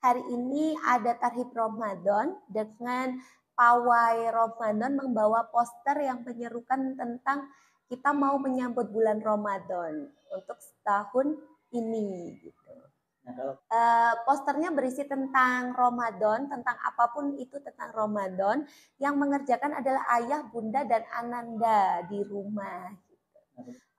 hari ini ada tarhib Ramadan dengan pawai Ramadan membawa poster yang menyerukan tentang kita mau menyambut bulan Ramadan untuk setahun ini gitu. uh, posternya berisi tentang Ramadan, tentang apapun itu tentang Ramadan. Yang mengerjakan adalah ayah, bunda, dan ananda di rumah.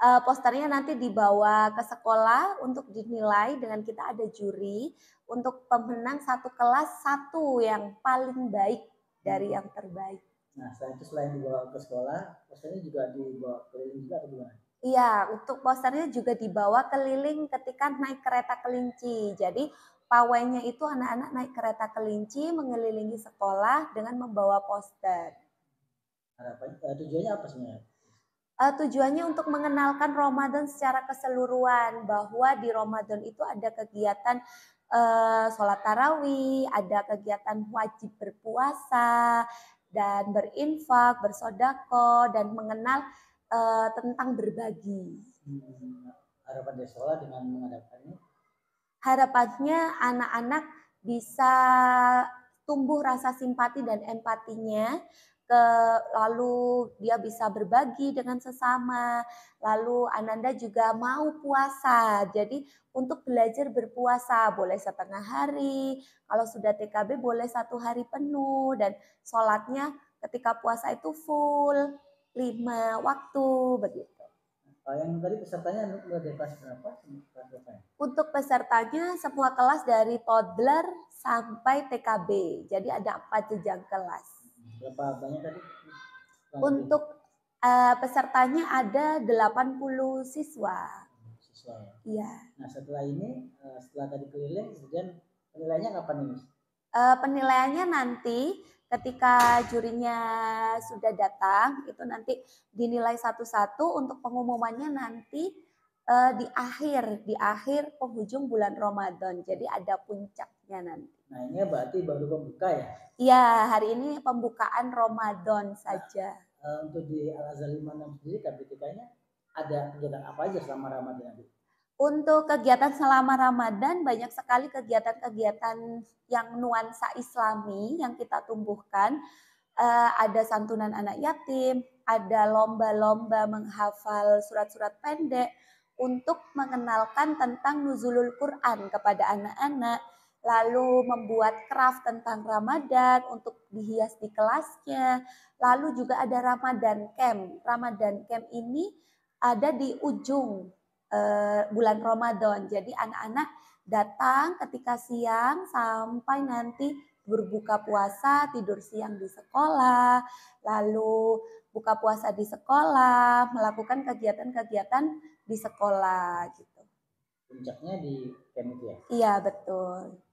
Uh, posternya nanti dibawa ke sekolah untuk dinilai dengan kita ada juri untuk pemenang satu kelas satu yang paling baik dari hmm. yang terbaik. Nah, selain itu selain dibawa ke sekolah, posternya juga dibawa keliling juga atau gimana? Iya, untuk posternya juga dibawa keliling ketika naik kereta kelinci. Jadi pawainya itu anak-anak naik kereta kelinci mengelilingi sekolah dengan membawa poster. Harapannya, eh, tujuannya apa sebenarnya? uh, tujuannya untuk mengenalkan Ramadan secara keseluruhan bahwa di Ramadan itu ada kegiatan uh, sholat tarawih, ada kegiatan wajib berpuasa dan berinfak, bersodako dan mengenal uh, tentang berbagi. Hmm, harapan sholat dengan mengadakannya? Harapannya anak-anak bisa tumbuh rasa simpati dan empatinya, ke lalu dia bisa berbagi dengan sesama, lalu Ananda juga mau puasa. Jadi untuk belajar berpuasa boleh setengah hari, kalau sudah TKB boleh satu hari penuh dan sholatnya ketika puasa itu full lima waktu begitu. yang tadi pesertanya dari kelas berapa? Untuk pesertanya semua kelas dari toddler sampai TKB. Jadi ada empat jenjang kelas berapa banyak tadi? Untuk uh, pesertanya ada 80 siswa. Siswa ya. Iya. Nah setelah ini uh, setelah tadi keliling kemudian penilaiannya kapan ini? Uh, eh, penilaiannya nanti ketika jurinya sudah datang itu nanti dinilai satu-satu untuk pengumumannya nanti uh, di akhir di akhir penghujung bulan Ramadan. Jadi ada puncaknya nanti. Nah, ini berarti baru pembuka ya? Iya, hari ini pembukaan Ramadan nah, saja. Nah, untuk di Al-Azhar 56 sendiri ada kegiatan apa aja selama Ramadan? nanti Untuk kegiatan selama Ramadan banyak sekali kegiatan-kegiatan yang nuansa Islami yang kita tumbuhkan. Uh, ada santunan anak yatim, ada lomba-lomba menghafal surat-surat pendek, untuk mengenalkan tentang nuzulul Quran kepada anak-anak, lalu membuat craft tentang Ramadan untuk dihias di kelasnya, lalu juga ada Ramadan camp. Ramadan camp ini ada di ujung uh, bulan Ramadan. Jadi anak-anak datang ketika siang sampai nanti berbuka puasa tidur siang di sekolah, lalu buka puasa di sekolah, melakukan kegiatan-kegiatan di sekolah gitu. Puncaknya di camp ya? Iya betul.